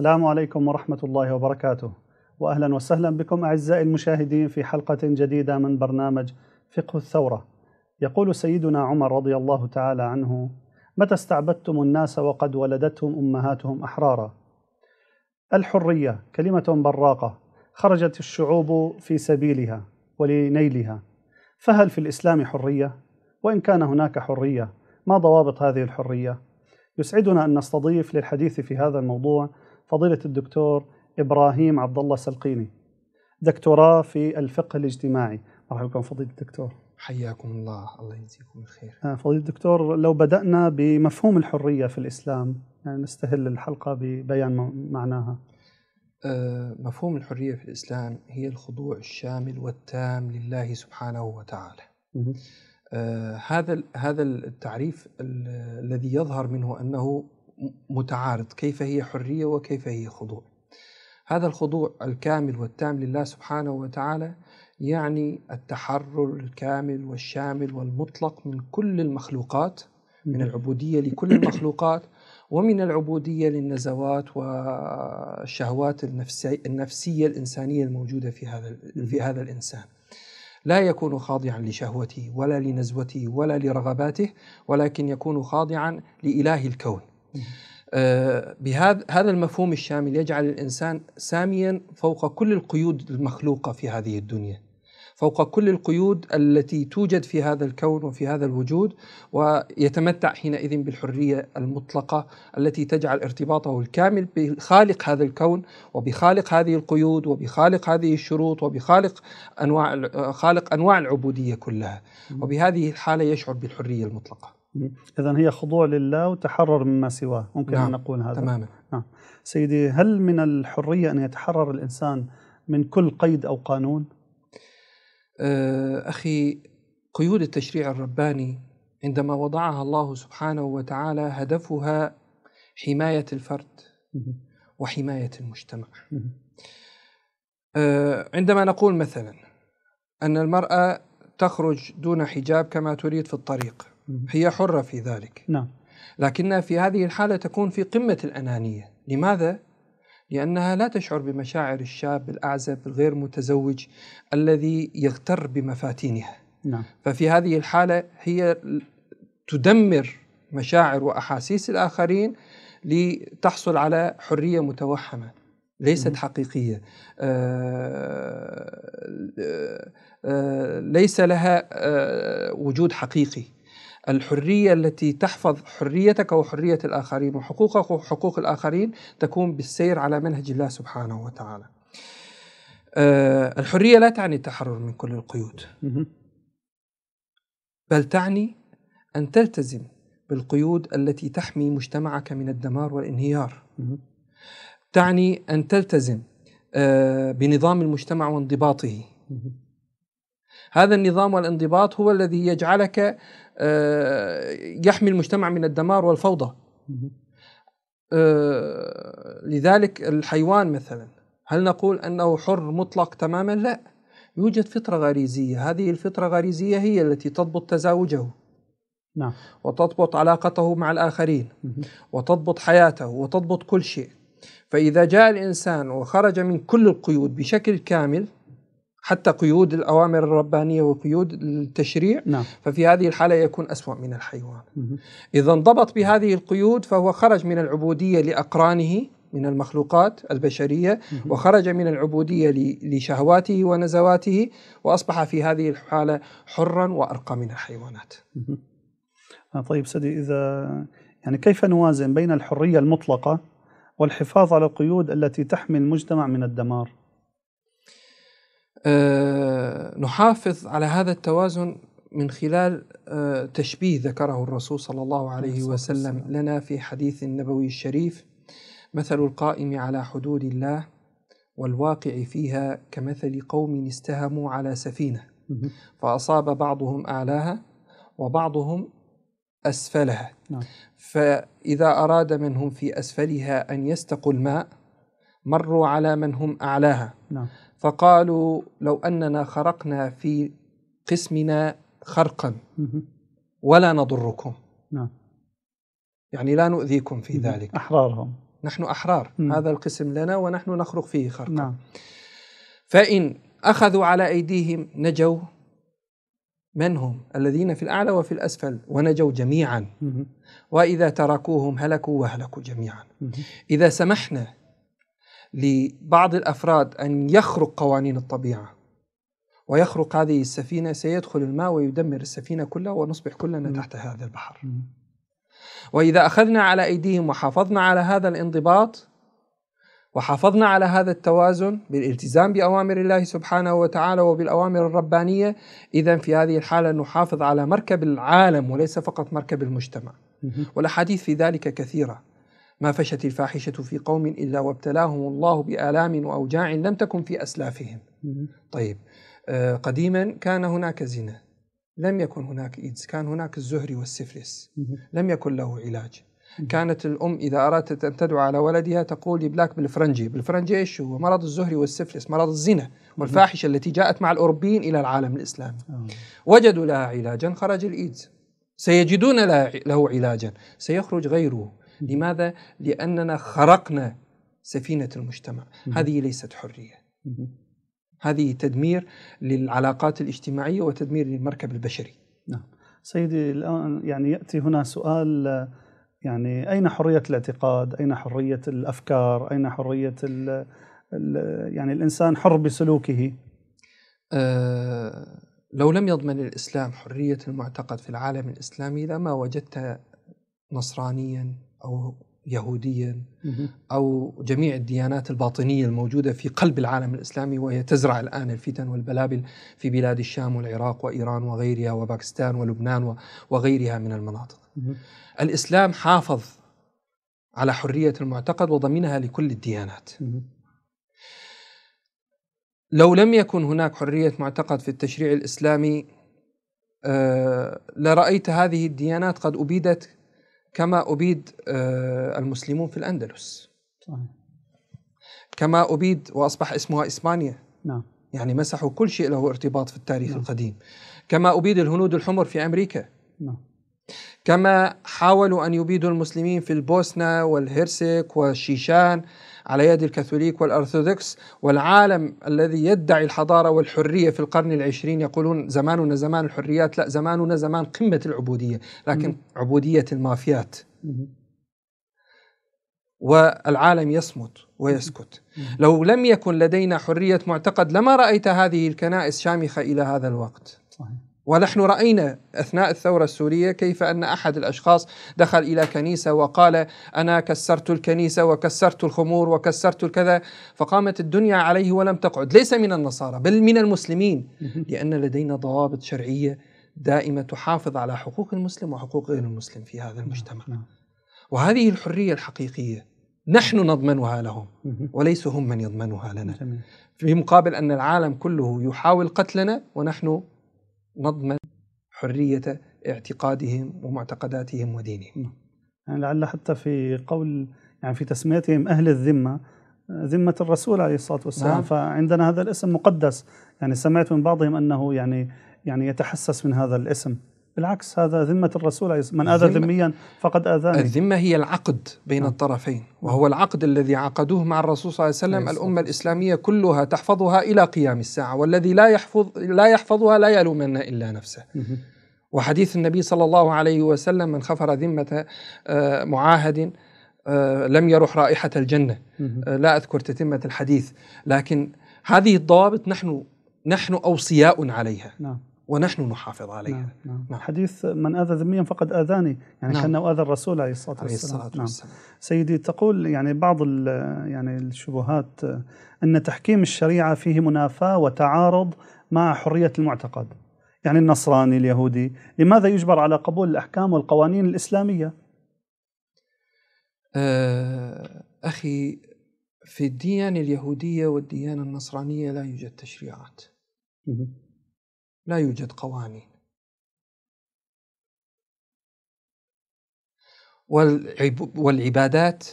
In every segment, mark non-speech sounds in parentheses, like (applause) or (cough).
السلام عليكم ورحمة الله وبركاته وأهلا وسهلا بكم أعزائي المشاهدين في حلقة جديدة من برنامج فقه الثورة يقول سيدنا عمر رضي الله تعالى عنه متى استعبدتم الناس وقد ولدتهم أمهاتهم أحرارا الحرية كلمة براقة خرجت الشعوب في سبيلها ولنيلها فهل في الإسلام حرية؟ وإن كان هناك حرية ما ضوابط هذه الحرية؟ يسعدنا أن نستضيف للحديث في هذا الموضوع فضيلة الدكتور إبراهيم عبد الله سلقيني دكتوراه في الفقه الاجتماعي مرحبا بكم فضيلة الدكتور حياكم الله الله يجزيكم الخير آه، فضيلة الدكتور لو بدأنا بمفهوم الحرية في الإسلام يعني نستهل الحلقة ببيان معناها آه، مفهوم الحرية في الإسلام هي الخضوع الشامل والتام لله سبحانه وتعالى آه، هذا هذا التعريف الذي يظهر منه أنه متعارض كيف هي حريه وكيف هي خضوع هذا الخضوع الكامل والتام لله سبحانه وتعالى يعني التحرر الكامل والشامل والمطلق من كل المخلوقات من العبوديه لكل المخلوقات ومن العبوديه للنزوات والشهوات النفسيه الانسانيه الموجوده في هذا في هذا الانسان. لا يكون خاضعا لشهوته ولا لنزوته ولا لرغباته ولكن يكون خاضعا لاله الكون. آه، بهذا هذا المفهوم الشامل يجعل الانسان ساميا فوق كل القيود المخلوقه في هذه الدنيا فوق كل القيود التي توجد في هذا الكون وفي هذا الوجود ويتمتع حينئذ بالحريه المطلقه التي تجعل ارتباطه الكامل بخالق هذا الكون وبخالق هذه القيود وبخالق هذه الشروط وبخالق انواع خالق انواع العبوديه كلها وبهذه الحاله يشعر بالحريه المطلقه إذا هي خضوع لله وتحرر مما سواه ممكن نعم. أن نقول هذا تماما نعم. سيدي هل من الحرية أن يتحرر الإنسان من كل قيد أو قانون؟ آه، أخي قيود التشريع الرباني عندما وضعها الله سبحانه وتعالى هدفها حماية الفرد وحماية المجتمع آه، عندما نقول مثلا أن المرأة تخرج دون حجاب كما تريد في الطريق هي حرة في ذلك نعم لكنها في هذه الحالة تكون في قمة الأنانية لماذا؟ لأنها لا تشعر بمشاعر الشاب الأعزب الغير متزوج الذي يغتر بمفاتينها نعم. ففي هذه الحالة هي تدمر مشاعر وأحاسيس الآخرين لتحصل على حرية متوهمة ليست حقيقية آآ آه، آآ آه، آه، ليس لها وجود حقيقي الحرية التي تحفظ حريتك وحرية الآخرين وحقوقك وحقوق الآخرين تكون بالسير على منهج الله سبحانه وتعالى آه، الحرية لا تعني التحرر من كل القيود بل تعني أن تلتزم بالقيود التي تحمي مجتمعك من الدمار والانهيار تعني أن تلتزم آه، بنظام المجتمع وانضباطه هذا النظام والانضباط هو الذي يجعلك آه، يحمي المجتمع من الدمار والفوضى آه، لذلك الحيوان مثلا هل نقول أنه حر مطلق تماما لا يوجد فطرة غريزية هذه الفطرة غريزية هي التي تضبط تزاوجه نعم. وتضبط علاقته مع الآخرين وتضبط حياته وتضبط كل شيء فإذا جاء الإنسان وخرج من كل القيود بشكل كامل حتى قيود الأوامر الربانية وقيود التشريع نعم. ففي هذه الحالة يكون أسوأ من الحيوان إذا انضبط بهذه القيود فهو خرج من العبودية لأقرانه من المخلوقات البشرية وخرج من العبودية لشهواته ونزواته وأصبح في هذه الحالة حرا وأرقى من الحيوانات آه، طيب سيدي إذا يعني كيف نوازن بين الحرية المطلقة والحفاظ على القيود التي تحمي المجتمع من الدمار آه، نحافظ على هذا التوازن من خلال آه، تشبيه ذكره الرسول صلى الله عليه وسلم لنا في حديث النبوي الشريف مثل القائم على حدود الله والواقع فيها كمثل قوم استهموا على سفينه فاصاب بعضهم اعلاها وبعضهم اسفلها نعم. فاذا اراد منهم في اسفلها ان يستقوا الماء مروا على من هم اعلاها نعم. فقالوا لو أننا خرقنا في قسمنا خرقا ولا نضركم نعم يعني لا نؤذيكم في ذلك أحرارهم نحن أحرار هذا القسم لنا ونحن نخرق فيه خرقا نعم. فإن أخذوا على أيديهم نجوا من هم الذين في الأعلى وفي الأسفل ونجوا جميعا وإذا تركوهم هلكوا وهلكوا جميعا إذا سمحنا لبعض الافراد ان يخرق قوانين الطبيعه ويخرق هذه السفينه سيدخل الماء ويدمر السفينه كلها ونصبح كلنا تحت هذا البحر. واذا اخذنا على ايديهم وحافظنا على هذا الانضباط وحافظنا على هذا التوازن بالالتزام باوامر الله سبحانه وتعالى وبالاوامر الربانيه اذا في هذه الحاله نحافظ على مركب العالم وليس فقط مركب المجتمع. والاحاديث في ذلك كثيره. ما فشت الفاحشة في قوم إلا وابتلاهم الله بآلام وأوجاع لم تكن في أسلافهم طيب آه، قديما كان هناك زنا لم يكن هناك إيدز كان هناك الزهري والسفلس لم يكن له علاج كانت الأم إذا أرادت أن تدعو على ولدها تقول بلاك بالفرنجي بالفرنجي إيش هو مرض الزهري والسفلس مرض الزنا والفاحشة التي جاءت مع الأوروبيين إلى العالم الإسلامي آه. وجدوا لها علاجا خرج الإيدز سيجدون له علاجا سيخرج غيره لماذا؟ لأننا خرقنا سفينة المجتمع هذه ليست حرية هذه تدمير للعلاقات الاجتماعية وتدمير للمركب البشري نعم سيدي الآن يعني يأتي هنا سؤال يعني أين حرية الاعتقاد أين حرية الأفكار أين حرية الـ الـ يعني الإنسان حر بسلوكه أه لو لم يضمن الإسلام حرية المعتقد في العالم الإسلامي لما وجدت نصرانيا او يهوديا او جميع الديانات الباطنيه الموجوده في قلب العالم الاسلامي وهي تزرع الان الفتن والبلابل في بلاد الشام والعراق وايران وغيرها وباكستان ولبنان وغيرها من المناطق. الاسلام حافظ على حريه المعتقد وضمنها لكل الديانات. لو لم يكن هناك حريه معتقد في التشريع الاسلامي آه، لرأيت هذه الديانات قد أبيدت كما أبيد آه، المسلمون في الأندلس صحيح. كما أبيد وأصبح اسمها إسبانيا نعم يعني مسحوا كل شيء له ارتباط في التاريخ نعم. القديم كما أبيد الهنود الحمر في أمريكا نعم كما حاولوا أن يبيدوا المسلمين في البوسنة والهرسك والشيشان على يد الكاثوليك والأرثوذكس والعالم الذي يدعي الحضارة والحرية في القرن العشرين يقولون زماننا زمان الحريات لا زماننا زمان قمة العبودية لكن عبودية المافيات والعالم يصمت ويسكت لو لم يكن لدينا حرية معتقد لما رأيت هذه الكنائس شامخة إلى هذا الوقت صحيح. ونحن راينا اثناء الثوره السوريه كيف ان احد الاشخاص دخل الى كنيسه وقال انا كسرت الكنيسه وكسرت الخمور وكسرت الكذا فقامت الدنيا عليه ولم تقعد ليس من النصارى بل من المسلمين لان لدينا ضوابط شرعيه دائمه تحافظ على حقوق المسلم وحقوق غير المسلم في هذا نعم، المجتمع نعم. وهذه الحريه الحقيقيه نحن نضمنها لهم وليس هم من يضمنها لنا في مقابل ان العالم كله يحاول قتلنا ونحن نضمن حرية اعتقادهم ومعتقداتهم ودينهم نعم. يعني لعل حتى في قول يعني في تسميتهم أهل الذمة ذمة الرسول عليه الصلاة والسلام نعم. فعندنا هذا الاسم مقدس يعني سمعت من بعضهم أنه يعني يعني يتحسس من هذا الاسم بالعكس هذا ذمة الرسول من أذى ذميا فقد آذاني الذمة هي العقد بين نعم. الطرفين وهو العقد الذي عقدوه مع الرسول صلى الله عليه وسلم الأمة الإسلامية كلها تحفظها إلى قيام الساعة والذي لا يحفظ لا يحفظها لا يلومن إلا نفسه وحديث النبي صلى الله عليه وسلم من خفر ذمة آه، معاهد آه، لم يرح رائحة الجنة آه، لا أذكر تتمة الحديث لكن هذه الضوابط نحن نحن أوصياء عليها نعم ونحن نحافظ عليها نعم. نعم. نعم. حديث من أذى ذميا فقد آذاني يعني نعم. كأنه أذى الرسول عليه الصلاة والسلام, عليه الصلاة نعم. والسلام. نعم. سيدي تقول يعني بعض يعني الشبهات أن تحكيم الشريعة فيه منافاة وتعارض مع حرية المعتقد يعني النصراني اليهودي لماذا يجبر على قبول الأحكام والقوانين الإسلامية آه، أخي في الديانة اليهودية والديانة النصرانية لا يوجد تشريعات لا يوجد قوانين والعبادات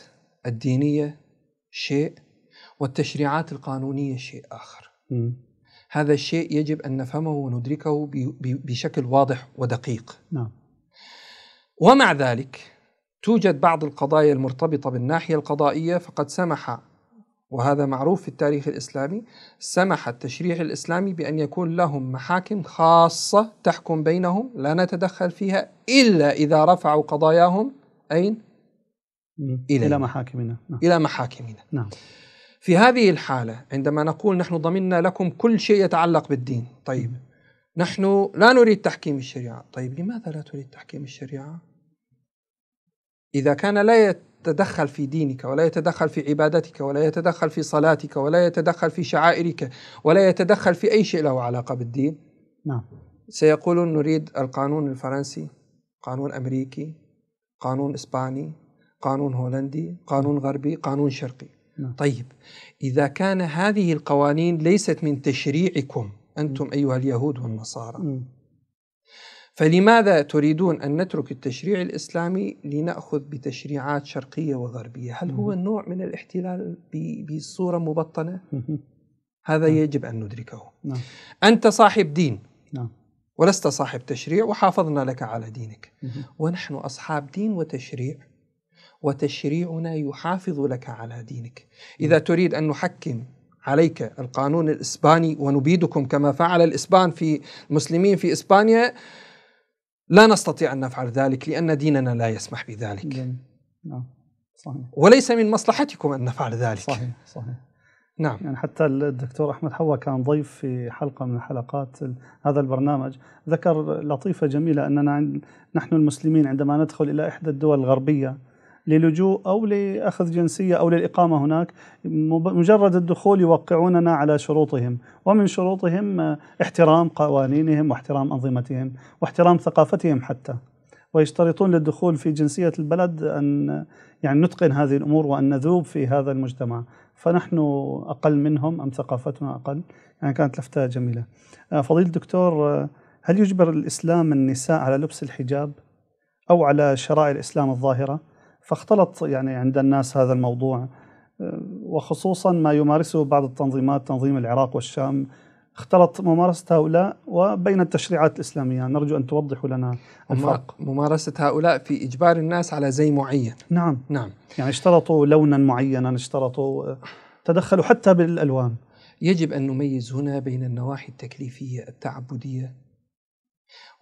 الدينية شيء والتشريعات القانونية شيء آخر م. هذا الشيء يجب أن نفهمه وندركه بشكل واضح ودقيق نعم. ومع ذلك توجد بعض القضايا المرتبطة بالناحية القضائية فقد سمح وهذا معروف في التاريخ الإسلامي سمح التشريع الإسلامي بأن يكون لهم محاكم خاصة تحكم بينهم لا نتدخل فيها إلا إذا رفعوا قضاياهم أين؟ إلى, إلى محاكمنا نعم. إلى محاكمنا نعم في هذه الحالة عندما نقول نحن ضمنا لكم كل شيء يتعلق بالدين طيب نحن لا نريد تحكيم الشريعة طيب لماذا لا تريد تحكيم الشريعة؟ إذا كان لا يت يتدخل في دينك ولا يتدخل في عبادتك ولا يتدخل في صلاتك ولا يتدخل في شعائرك ولا يتدخل في أي شيء له علاقة بالدين نعم سيقولون نريد القانون الفرنسي قانون أمريكي قانون إسباني قانون هولندي قانون غربي قانون شرقي نعم. طيب إذا كان هذه القوانين ليست من تشريعكم أنتم نعم. أيها اليهود والنصارى نعم. فلماذا تريدون أن نترك التشريع الإسلامي لنأخذ بتشريعات شرقية وغربية هل هو نوع من الاحتلال بصورة مبطنة؟ هذا نعم. يجب أن ندركه نعم. أنت صاحب دين نعم. ولست صاحب تشريع وحافظنا لك على دينك ونحن أصحاب دين وتشريع وتشريعنا يحافظ لك على دينك إذا تريد أن نحكم عليك القانون الإسباني ونبيدكم كما فعل الإسبان في المسلمين في إسبانيا لا نستطيع أن نفعل ذلك لأن ديننا لا يسمح بذلك نعم صحيح. وليس من مصلحتكم أن نفعل ذلك صحيح صحيح نعم يعني حتى الدكتور أحمد حوا كان ضيف في حلقة من حلقات هذا البرنامج ذكر لطيفة جميلة أننا نحن المسلمين عندما ندخل إلى إحدى الدول الغربية للجوء أو لأخذ جنسية أو للإقامة هناك مجرد الدخول يوقعوننا على شروطهم ومن شروطهم آه، احترام قوانينهم واحترام أنظمتهم واحترام ثقافتهم حتى ويشترطون للدخول في جنسية البلد أن يعني نتقن هذه الأمور وأن نذوب في هذا المجتمع فنحن أقل منهم أم ثقافتنا أقل يعني كانت لفتة جميلة آه، فضيل الدكتور آه، هل يجبر الإسلام النساء على لبس الحجاب أو على شرائع الإسلام الظاهرة فاختلط يعني عند الناس هذا الموضوع أه، وخصوصا ما يمارسه بعض التنظيمات تنظيم العراق والشام اختلط ممارسة هؤلاء وبين التشريعات الإسلامية نرجو أن توضحوا لنا الفرق ممارسة هؤلاء في إجبار الناس على زي معين نعم نعم يعني اشترطوا لونا معينا اشترطوا أه، تدخلوا حتى بالألوان يجب أن نميز هنا بين النواحي التكليفية التعبدية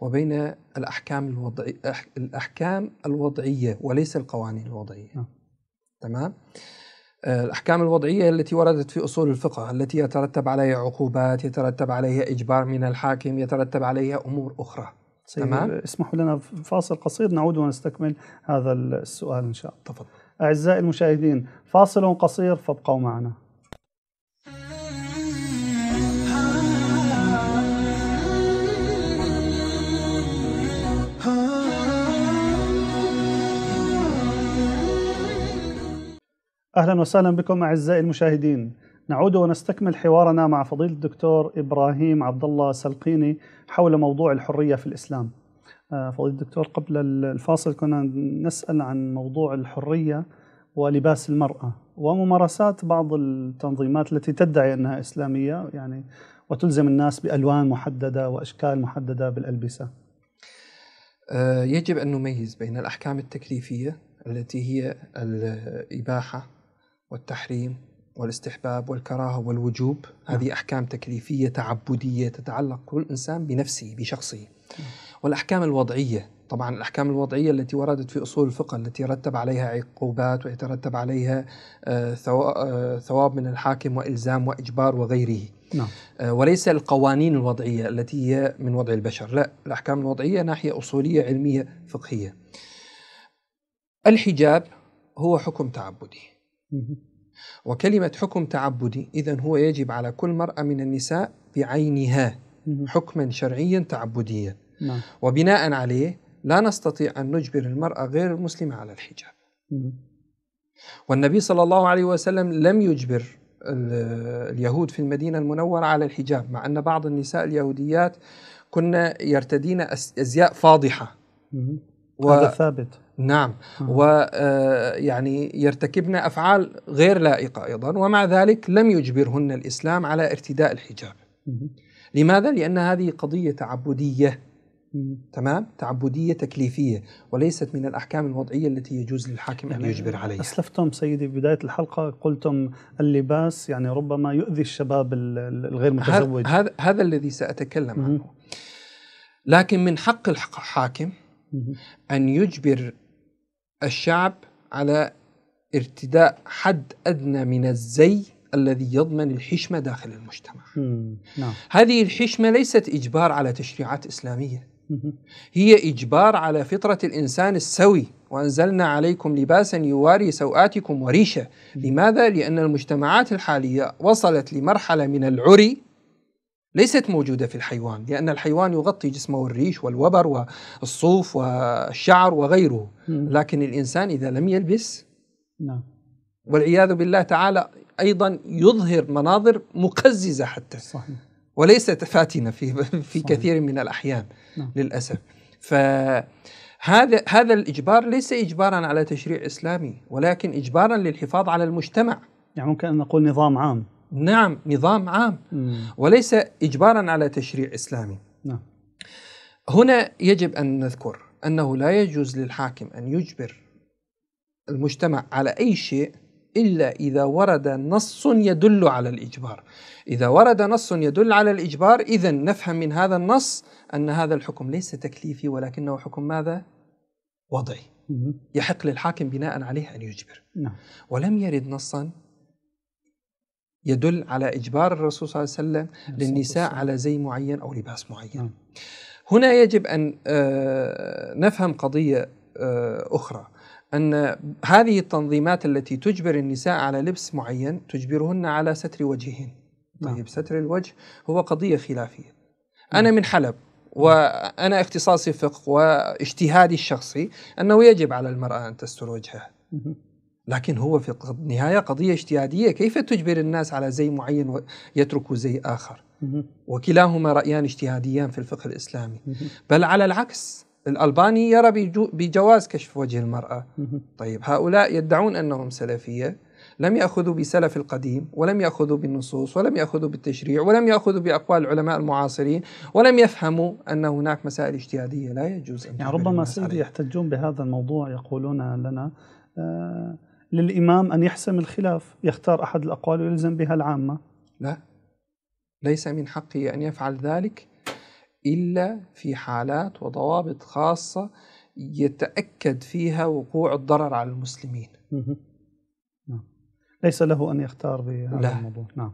وبين الأحكام الوضعية الأحكام الوضعية وليس القوانين الوضعية نعم. أه. تمام الأحكام الوضعية التي وردت في أصول الفقه التي يترتب عليها عقوبات يترتب عليها إجبار من الحاكم يترتب عليها أمور أخرى تمام اسمحوا لنا فاصل قصير نعود ونستكمل هذا السؤال إن شاء الله تفضل أعزائي المشاهدين فاصل قصير فابقوا معنا أهلا وسهلا بكم أعزائي المشاهدين نعود ونستكمل حوارنا مع فضيلة الدكتور إبراهيم عبد الله سلقيني حول موضوع الحرية في الإسلام آه، فضيلة الدكتور قبل الفاصل كنا نسأل عن موضوع الحرية ولباس المرأة وممارسات بعض التنظيمات التي تدعي أنها إسلامية يعني وتلزم الناس بألوان محددة وأشكال محددة بالألبسة آه، يجب أن نميز بين الأحكام التكليفية التي هي الإباحة والتحريم والاستحباب والكراهه والوجوب نعم. هذه احكام تكليفيه تعبديه تتعلق كل انسان بنفسه بشخصه نعم. والاحكام الوضعيه طبعا الاحكام الوضعيه التي وردت في اصول الفقه التي رتب عليها عقوبات ويترتب عليها آه، آه، ثواب من الحاكم والزام واجبار وغيره نعم. آه، وليس القوانين الوضعيه التي هي من وضع البشر لا الاحكام الوضعيه ناحيه اصوليه علميه فقهيه الحجاب هو حكم تعبدي وكلمة حكم تعبدي إذا هو يجب على كل مرأة من النساء بعينها حكما شرعيا تعبديا نعم. وبناء عليه لا نستطيع أن نجبر المرأة غير المسلمة على الحجاب والنبي صلى الله عليه وسلم لم يجبر اليهود في المدينة المنورة على الحجاب مع أن بعض النساء اليهوديات كنا يرتدين أزياء فاضحة و... هذا ثابت نعم ويعني آه، يرتكبن افعال غير لائقه ايضا ومع ذلك لم يجبرهن الاسلام على ارتداء الحجاب. مم. لماذا؟ لان هذه قضيه تعبديه مم. تمام؟ تعبديه تكليفيه وليست من الاحكام الوضعيه التي يجوز للحاكم يعني ان يجبر عليها. اسلفتم سيدي بدايه الحلقه قلتم اللباس يعني ربما يؤذي الشباب الغير متزوج. هذا هذا الذي ساتكلم عنه. مم. لكن من حق الحاكم ان يجبر الشعب على ارتداء حد أدنى من الزي الذي يضمن الحشمة داخل المجتمع نعم. هذه الحشمة ليست إجبار على تشريعات إسلامية هي إجبار على فطرة الإنسان السوي وأنزلنا عليكم لباسا يواري سوآتكم وريشة لماذا؟ لأن المجتمعات الحالية وصلت لمرحلة من العري ليست موجودة في الحيوان لأن الحيوان يغطي جسمه الريش والوبر والصوف والشعر وغيره لكن الإنسان إذا لم يلبس نعم والعياذ بالله تعالى أيضا يظهر مناظر مقززة حتى صحيح. وليست فاتنة في, (laughs) في كثير من الأحيان نعم. للأسف فهذا هذا الإجبار ليس إجبارا على تشريع إسلامي ولكن إجبارا للحفاظ على المجتمع يعني ممكن أن نقول نظام عام نعم نظام عام وليس إجبارا على تشريع إسلامي نعم. هنا يجب أن نذكر أنه لا يجوز للحاكم أن يجبر المجتمع على أي شيء إلا إذا ورد نص يدل على الإجبار إذا ورد نص يدل على الإجبار إذا نفهم من هذا النص أن هذا الحكم ليس تكليفي ولكنه حكم ماذا؟ وضعي يحق للحاكم بناء عليه أن يجبر نعم. ولم يرد نصا يدل على إجبار الرسول صلى الله عليه وسلم للنساء على زي معين أو لباس معين نعم. هنا يجب أن آه، نفهم قضية آه، أخرى أن هذه التنظيمات التي تجبر النساء على لبس معين تجبرهن على ستر وجههن نعم. طيب ستر الوجه هو قضية خلافية نعم. أنا من حلب وأنا اختصاصي فقه واجتهادي الشخصي أنه يجب على المرأة أن تستر وجهها لكن هو في النهاية قضية اجتهادية كيف تجبر الناس على زي معين ويتركوا زي آخر وكلاهما رأيان اجتهاديان في الفقه الإسلامي بل على العكس الألباني يرى بجواز كشف وجه المرأة طيب هؤلاء يدعون أنهم سلفية لم يأخذوا بسلف القديم ولم يأخذوا بالنصوص ولم يأخذوا بالتشريع ولم يأخذوا بأقوال العلماء المعاصرين ولم يفهموا أن هناك مسائل اجتهادية لا يجوز أن يعني ربما سيدي يحتجون بهذا الموضوع يقولون لنا آه للإمام أن يحسم الخلاف يختار أحد الأقوال ويلزم بها العامة لا ليس من حقه أن يفعل ذلك إلا في حالات وضوابط خاصة يتأكد فيها وقوع الضرر على المسلمين نعم. ليس له أن يختار بهذا لا. الموضوع نعم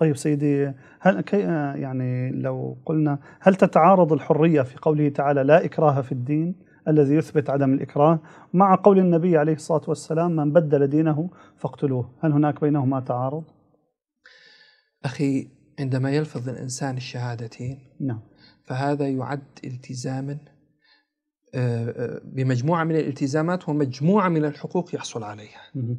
طيب سيدي هل كي يعني لو قلنا هل تتعارض الحرية في قوله تعالى لا إكراه في الدين الذي يثبت عدم الإكراه مع قول النبي عليه الصلاة والسلام من بدل دينه فاقتلوه هل هناك بينهما تعارض؟ أخي عندما يلفظ الإنسان الشهادتين نعم فهذا يعد التزاما آه، آه، بمجموعة من الالتزامات ومجموعة من الحقوق يحصل عليها مم.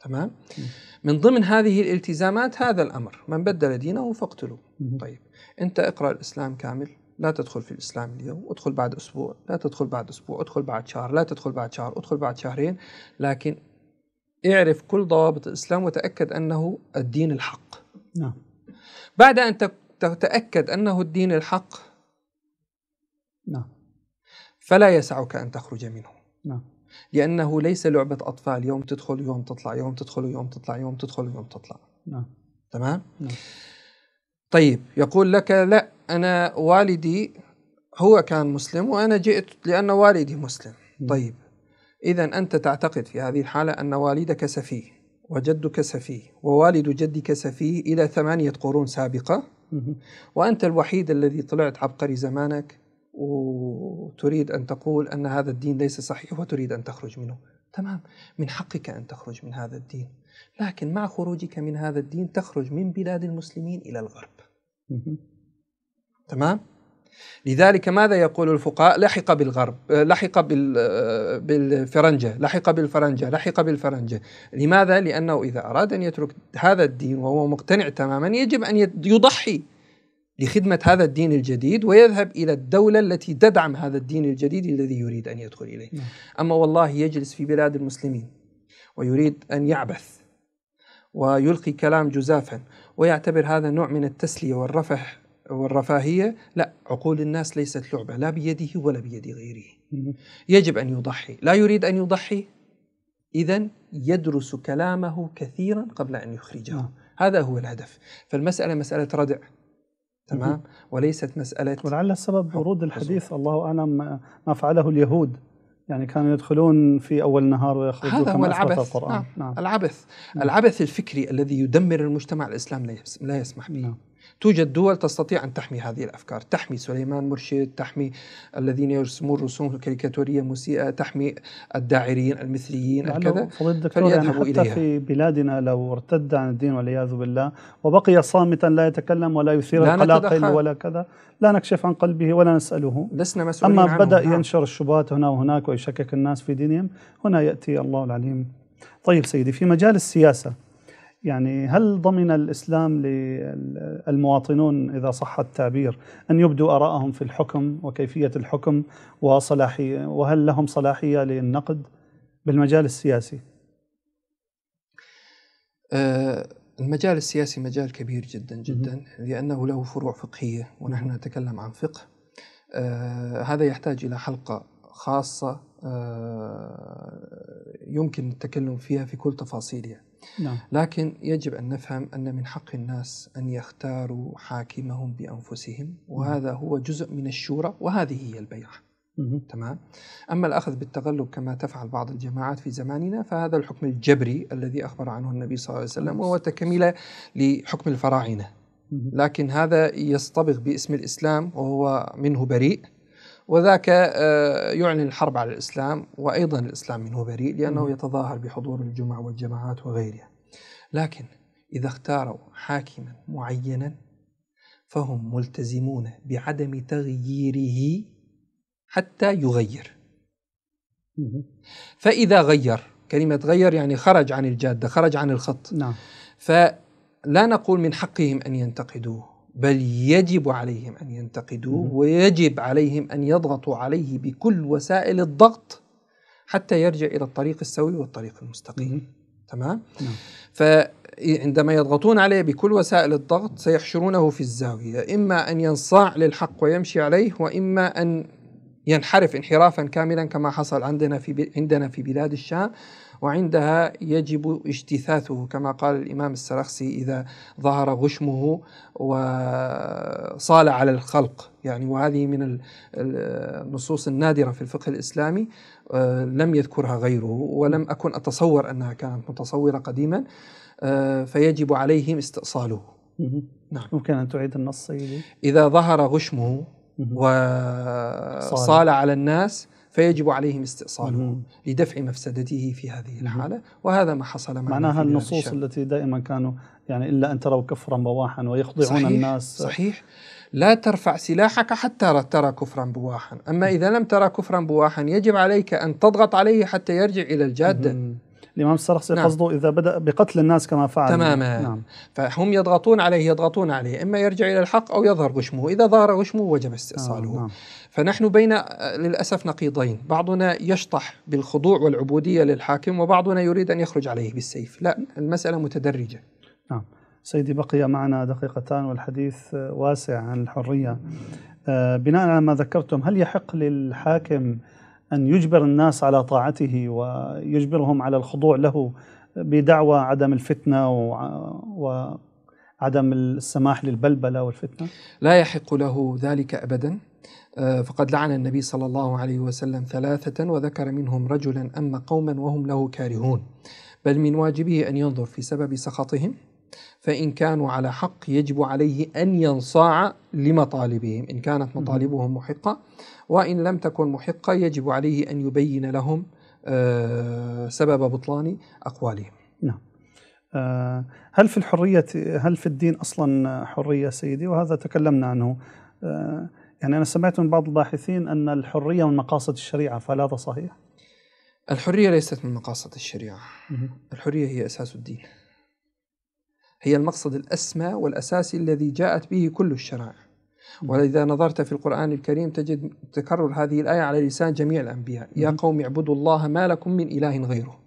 تمام مم. من ضمن هذه الالتزامات هذا الأمر من بدل دينه فاقتلوه طيب أنت اقرأ الإسلام كامل لا تدخل في الإسلام اليوم ادخل بعد أسبوع لا تدخل بعد أسبوع ادخل بعد شهر لا تدخل بعد شهر ادخل بعد شهرين لكن اعرف كل ضوابط الإسلام وتأكد أنه الدين الحق نعم بعد أن تتأكد أنه الدين الحق نعم فلا يسعك أن تخرج منه نعم لأنه ليس لعبة أطفال يوم تدخل يوم تطلع يوم تدخل يوم تطلع يوم تدخل يوم تطلع نعم تمام نعم. طيب يقول لك لا أنا والدي هو كان مسلم وأنا جئت لأن والدي مسلم طيب إذا أنت تعتقد في هذه الحالة أن والدك سفيه وجدك سفيه ووالد جدك سفيه إلى ثمانية قرون سابقة وأنت الوحيد الذي طلعت عبقري زمانك وتريد أن تقول أن هذا الدين ليس صحيح وتريد أن تخرج منه تمام من حقك أن تخرج من هذا الدين لكن مع خروجك من هذا الدين تخرج من بلاد المسلمين إلى الغرب تمام لذلك ماذا يقول الفقهاء لحق بالغرب آه، لحق آه، بالفرنجة لحق بالفرنجة لحق بالفرنجة لماذا؟ لأنه إذا أراد أن يترك هذا الدين وهو مقتنع تماما يجب أن يضحي لخدمة هذا الدين الجديد ويذهب إلى الدولة التي تدعم هذا الدين الجديد الذي يريد أن يدخل إليه نعم. أما والله يجلس في بلاد المسلمين ويريد أن يعبث ويلقي كلام جزافا ويعتبر هذا نوع من التسلية والرفح والرفاهية لا عقول الناس ليست لعبة لا بيده ولا بيد غيره يجب أن يضحي لا يريد أن يضحي إذا يدرس كلامه كثيرا قبل أن يخرجه نعم. هذا هو الهدف فالمسألة مسألة ردع تمام وليست مسألة ولعل السبب ورود الحديث الله أعلم ما فعله اليهود يعني كانوا يدخلون في أول نهار ويخرجون هذا هو العبث القرآن. نعم. نعم. العبث نعم. العبث الفكري الذي يدمر المجتمع الإسلام لا يسمح به نعم. توجد دول تستطيع أن تحمي هذه الأفكار تحمي سليمان مرشد تحمي الذين يرسمون رسوم كاريكاتورية مسيئة تحمي الداعرين المثليين الكذا فليذهبوا يعني حتى إليها. في بلادنا لو ارتد عن الدين والعياذ بالله وبقي صامتا لا يتكلم ولا يثير القلاقل ولا كذا لا نكشف عن قلبه ولا نسأله لسنا مسؤولين أما عنه. بدأ نعم. ينشر الشبهات هنا وهناك ويشكك الناس في دينهم هنا يأتي الله العليم طيب سيدي في مجال السياسة يعني هل ضمن الاسلام للمواطنون اذا صح التعبير ان يبدوا ارائهم في الحكم وكيفيه الحكم وصلاحيه وهل لهم صلاحيه للنقد بالمجال السياسي؟ أه، المجال السياسي مجال كبير جدا جدا لانه له فروع فقهيه ونحن نتكلم عن فقه أه، هذا يحتاج الى حلقه خاصه أه، يمكن التكلم فيها في كل تفاصيلها. نعم. لكن يجب أن نفهم أن من حق الناس أن يختاروا حاكمهم بأنفسهم نعم. وهذا هو جزء من الشورى وهذه هي البيعة تمام أما الأخذ بالتغلب كما تفعل بعض الجماعات في زماننا فهذا الحكم الجبري الذي أخبر عنه النبي صلى الله عليه وسلم وهو تكملة لحكم الفراعنة لكن هذا يصطبغ باسم الإسلام وهو منه بريء وذاك آه، يعلن الحرب على الإسلام وأيضا الإسلام منه بريء لأنه يتظاهر بحضور الجمع والجماعات وغيرها لكن إذا اختاروا حاكما معينا فهم ملتزمون بعدم تغييره حتى يغير فإذا غير كلمة غير يعني خرج عن الجادة خرج عن الخط نعم. فلا نقول من حقهم أن ينتقدوه بل يجب عليهم أن ينتقدوه ويجب عليهم أن يضغطوا عليه بكل وسائل الضغط حتى يرجع إلى الطريق السوي والطريق المستقيم تمام؟ نعم. فعندما يضغطون عليه بكل وسائل الضغط سيحشرونه في الزاوية إما أن ينصاع للحق ويمشي عليه وإما أن ينحرف انحرافا كاملا كما حصل عندنا في عندنا في بلاد الشام وعندها يجب اجتثاثه كما قال الإمام السرخسي إذا ظهر غشمه وصال على الخلق يعني وهذه من النصوص النادرة في الفقه الإسلامي آه، لم يذكرها غيره ولم أكن أتصور أنها كانت متصورة قديما آه، فيجب عليهم استئصاله نعم ممكن أن تعيد النص إذا ظهر غشمه وصال على الناس فيجب عليهم استئصاله لدفع مفسدته في هذه الحالة وهذا ما حصل معنا معناها النصوص التي دائما كانوا يعني إلا أن تروا كفرا بواحا ويخضعون صحيح الناس صحيح لا ترفع سلاحك حتى ترى كفرا بواحا أما إذا لم ترى كفرا بواحا يجب عليك أن تضغط عليه حتى يرجع إلى الجادة الإمام السرخسي نعم. قصده إذا بدأ بقتل الناس كما فعل تماما نعم. فهم يضغطون عليه يضغطون عليه إما يرجع إلى الحق أو يظهر غشمه إذا ظهر غشمه وجب نعم، استئصاله نعم. نعم. فنحن بين للأسف نقيضين بعضنا يشطح بالخضوع والعبودية للحاكم وبعضنا يريد أن يخرج عليه بالسيف لا المسألة متدرجة نعم سيدي بقي معنا دقيقتان والحديث واسع عن الحرية آه، بناء على ما ذكرتم هل يحق للحاكم أن يجبر الناس على طاعته ويجبرهم على الخضوع له بدعوى عدم الفتنة وعدم السماح للبلبلة والفتنة لا يحق له ذلك أبدا آه، فقد لعن النبي صلى الله عليه وسلم ثلاثة وذكر منهم رجلا أما قوما وهم له كارهون بل من واجبه أن ينظر في سبب سخطهم فإن كانوا على حق يجب عليه أن ينصاع لمطالبهم إن كانت مطالبهم محقة وإن لم تكن محقة يجب عليه أن يبين لهم آه، سبب بطلان أقوالهم نعم آه، هل في الحرية هل في الدين أصلا حرية سيدي وهذا تكلمنا عنه آه، يعني أنا سمعت من بعض الباحثين أن الحرية من مقاصد الشريعة فهل هذا صحيح؟ الحرية ليست من مقاصد الشريعة الحرية هي أساس الدين هي المقصد الأسمى والأساسي الذي جاءت به كل الشرائع وإذا نظرت في القرآن الكريم تجد تكرر هذه الآية على لسان جميع الأنبياء يا قوم اعبدوا الله ما لكم من إله غيره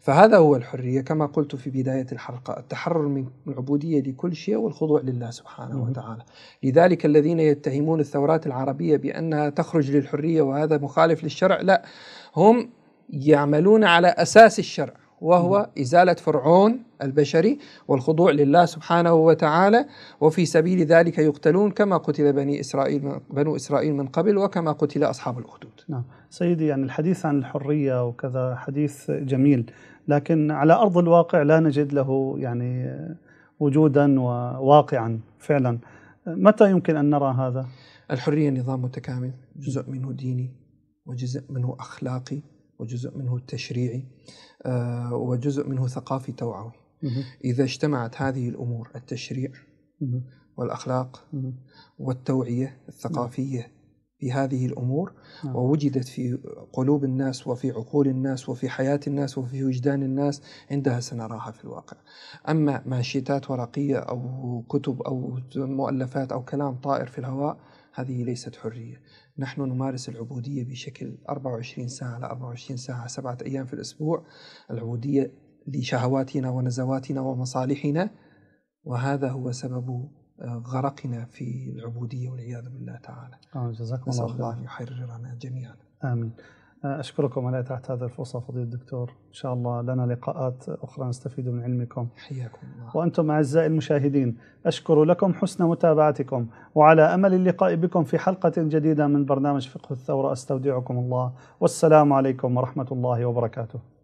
فهذا هو الحرية كما قلت في بداية الحلقة التحرر من العبودية لكل شيء والخضوع لله سبحانه وتعالى لذلك الذين يتهمون الثورات العربية بأنها تخرج للحرية وهذا مخالف للشرع لا هم يعملون على أساس الشرع وهو إزالة فرعون البشري والخضوع لله سبحانه وتعالى وفي سبيل ذلك يقتلون كما قتل بني إسرائيل بنو إسرائيل من قبل وكما قتل أصحاب الأخدود نعم سيدي يعني الحديث عن الحرية وكذا حديث جميل لكن على أرض الواقع لا نجد له يعني وجودا وواقعا فعلا متى يمكن أن نرى هذا؟ الحرية نظام متكامل جزء منه ديني وجزء منه أخلاقي وجزء منه التشريعي آه، وجزء منه ثقافي توعوي إذا اجتمعت هذه الأمور التشريع والأخلاق والتوعية الثقافية بهذه الامور نعم. ووجدت في قلوب الناس وفي عقول الناس وفي حياه الناس وفي وجدان الناس عندها سنراها في الواقع. اما ماشيتات ورقيه او كتب او مؤلفات او كلام طائر في الهواء هذه ليست حريه، نحن نمارس العبودية بشكل 24 ساعة على 24 ساعة سبعة أيام في الأسبوع العبودية لشهواتنا ونزواتنا ومصالحنا وهذا هو سبب آه، غرقنا في العبودية والعياذ بالله تعالى آه جزاكم الله خيرا يحررنا جميعا آمين أشكركم على إتاحة هذه الفرصة فضيلة الدكتور إن شاء الله لنا لقاءات أخرى نستفيد من علمكم حياكم الله وأنتم أعزائي المشاهدين أشكر لكم حسن متابعتكم وعلى أمل اللقاء بكم في حلقة جديدة من برنامج فقه الثورة أستودعكم الله والسلام عليكم ورحمة الله وبركاته